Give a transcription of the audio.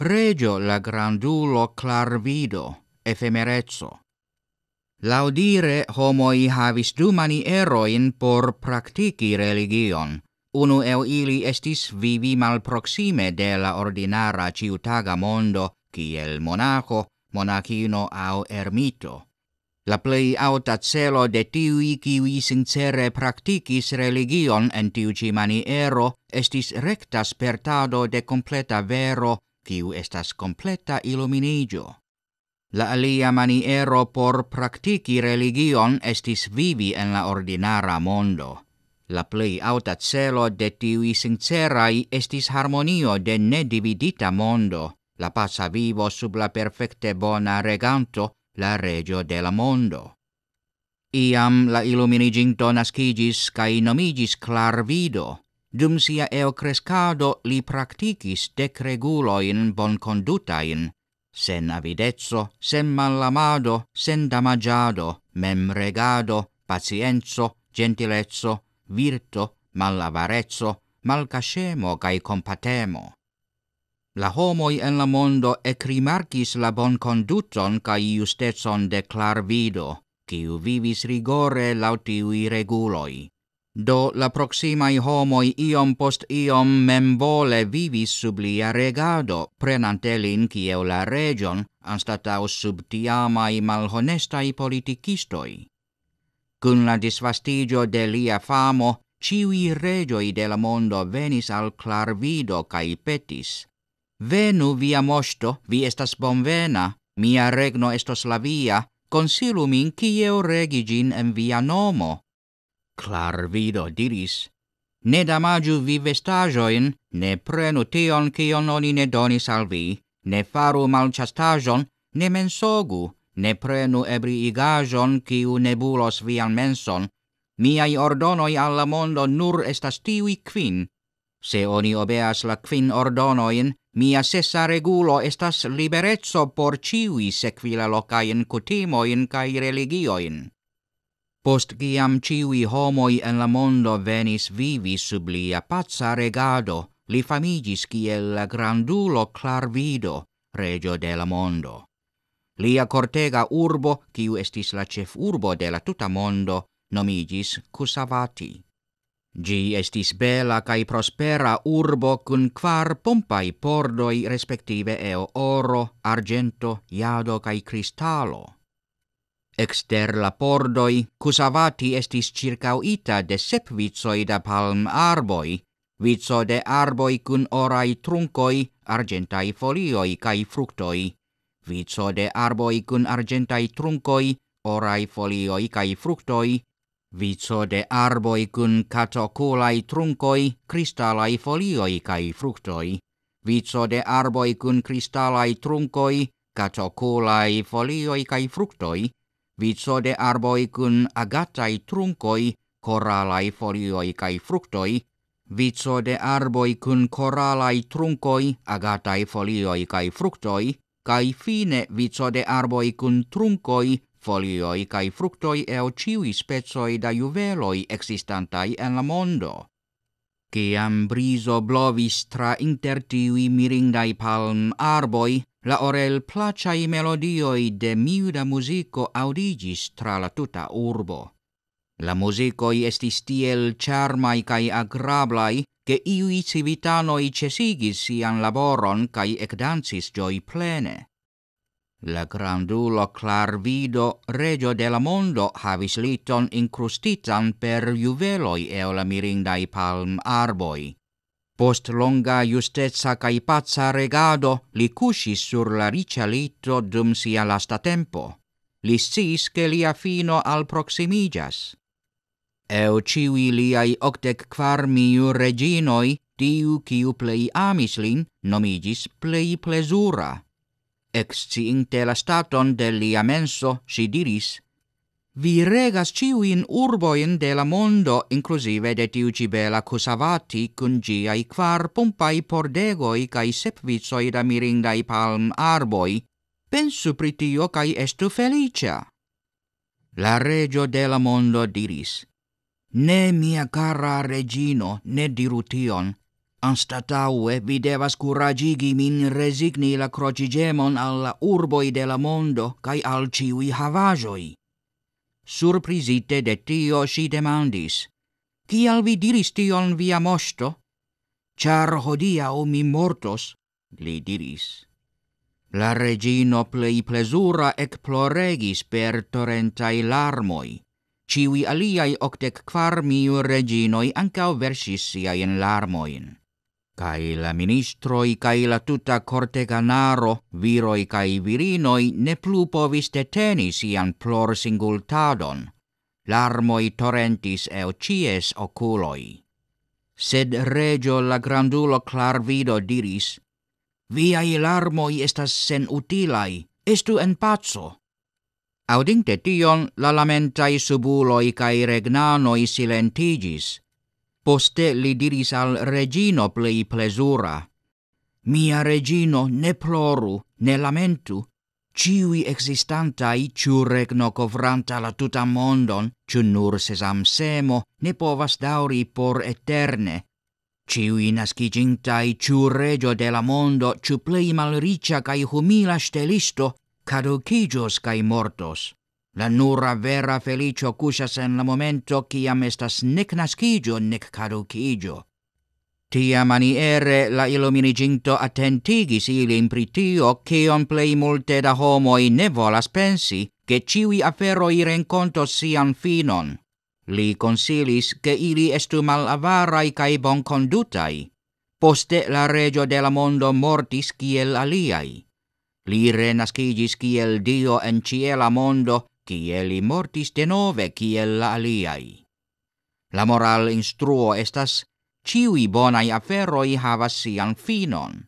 regio la grandulo clar vido, ephemerezzo. Laudire homoi havis du manieroin por practici religion. Unu eu ili estis vivi mal proxime de la ordinara ciutaga mondo, CIEL monaco, monachino au ermito. La plei auta celo de tiui kiui sincere practicis religion en tiuci maniero estis recta spertado de completa vero quiu estas completa illuminigio. La alia maniero por practici religion estis vivi en la ordinara mondo. La plei auta celo de tiui sincerai estis harmonio de nedividita mondo, la passa vivo sub la perfecte bona reganto, la regio de la mondo. Iam la illuminiginto nascigis cae nomigis clar vido, Dum sia eo crescado li practicis dec reguloin bon condutain, sen avidezzo, sen malamado, sen damagiado, mem regado, pacienzo, gentilezzo, virto, malavarezzo, malcascemo cae compatemo. La homoi en la mondo ECRIMARCIS la bon conduton cae iustezon de clar vido, quiu vivis rigore lautiui reguloi. Do la proximae homoi iom post iom mem vole vivis sub lia regado, prenant elin cieu la region, anstataus sub tiamai malhonestai politicistoi. Cun la disvastigio de lia famo, ciui regioi del mondo venis al clarvido vido cae petis. Venu via mosto, vi estas bonvena, mia regno estos la via, consilu min cieu regigin en via nomo clar vido diris, ne damagiu vi vestagioin, ne prenu tion cion oni ne donis al vi, ne faru malcastagion, ne mensogu, ne prenu ebri igagion ciu nebulos vian menson, miai ordonoi alla mondo nur estas tivi quin, se oni obeas la quin ordonoin, Mia sessa regulo estas liberezzo por ciui sequila locaien cutimoin cae religioin post giam ciui homoi en la mondo venis vivi sub lia pazza regado, li famigis ciel la grandulo Clarvido, regio de la mondo. Lia cortega urbo, ciu estis la cef urbo de la tuta mondo, nomigis Cusavati. Gi estis bela cae prospera urbo cun quar pompai pordoi respective eo oro, argento, iado cae cristalo. Exter la pordoi, kusavati estis circau ita de sep vitsoi da palm arboi, vitso de arboi cun orai truncoi, argentai folioi cae fructoi, vitso de arboi cun argentai truncoi, orai folioi cae fructoi, vitso de arboi cun catoculai truncoi, cristalai folioi cae fructoi, vitso de arboi cun cristalai truncoi, catoculai folioi cae fructoi, vitsode de arboi cun agatai truncoi, coralai folioi cae fructoi, vitsode de arboi cun coralai truncoi, agatai folioi cae fructoi, cae fine vitsode de arboi cun truncoi, folioi cae fructoi eo ciui spezoi da juveloi existantai en la mondo. Ciam briso blovis tra inter tiui mirindai palm arboi, La orel placai melodioi de miuda musico audigis tra la tuta urbo. La musicoi estis tiel charmai cae agrablai, che iui civitanoi cesigis sian laboron cae ecdansis gioi plene. La grandulo clarvido regio della mondo havis liton incrustitan per juveloi eola mirindai palm arboi. Post longa justezza cae pazza regado, li cusis sur la riccia litto dum sia lasta tempo. Li sis che lia fino al proximigas. Eu ciui liai octec quarmiu reginoi, tiu ciu plei amis lin, nomigis plei plesura. Ex ciinte la staton de lia menso, si diris, vi regas ciu in urboin de la mondo inclusive de tiu cibela cosavati cun GIAI quar pompai pordego i kai da miringa palm arboi pensu pri tio kai estu felicia la regio de la mondo diris ne mia cara regino ne diru tion Anstataue vi devas curagigi min resigni la crocigemon alla urboi de la mondo cae al ciui havajoi surprisite de tio si demandis, «Cial vi diris tion via mosto? Char hodia o mi mortos?» li diris. La regino plei plesura ec ploregis per torentai larmoi, civi aliai octec quarmiu reginoi ancao versis siaen larmoin. Kai la ministroi kai la tuta corte ganaro, viroi kai virinoi ne plu povis deteni sian plor singultadon. Larmoi torrentis eo cies oculoi. Sed regio la grandulo clarvido diris, Viai larmoi estas sen utilai, estu en pazzo. Audinte tion, la lamentai subuloi cae regnanoi silentigis, Poste li diris al regino plei plesura, Mia regino, ne ploru, ne lamentu, ciui existantai, ciu regno covranta la tuta mondon, ciu nur sesam semo, ne povas dauri por eterne. Ciui nascigintai, ciu regio de la mondo, ciu plei malricia cae humila stelisto, caducigios cae mortos. La nura vera felicio cusas en la momento ciam estas nec nascigio, nec caducigio. Tia maniere la iluminiginto attentigis ili pritio, cion plei multe da homoi ne volas pensi, che ciui afero i sian finon. Li consilis che ili estu mal avarai cae bon condutai. Poste la regio della mondo mortis ciel aliai. Li renascigis ciel dio en ciela mondo, kieli mortis de nove kiel la aliai. La moral instruo estas, ciui bonai aferoi havas sian finon.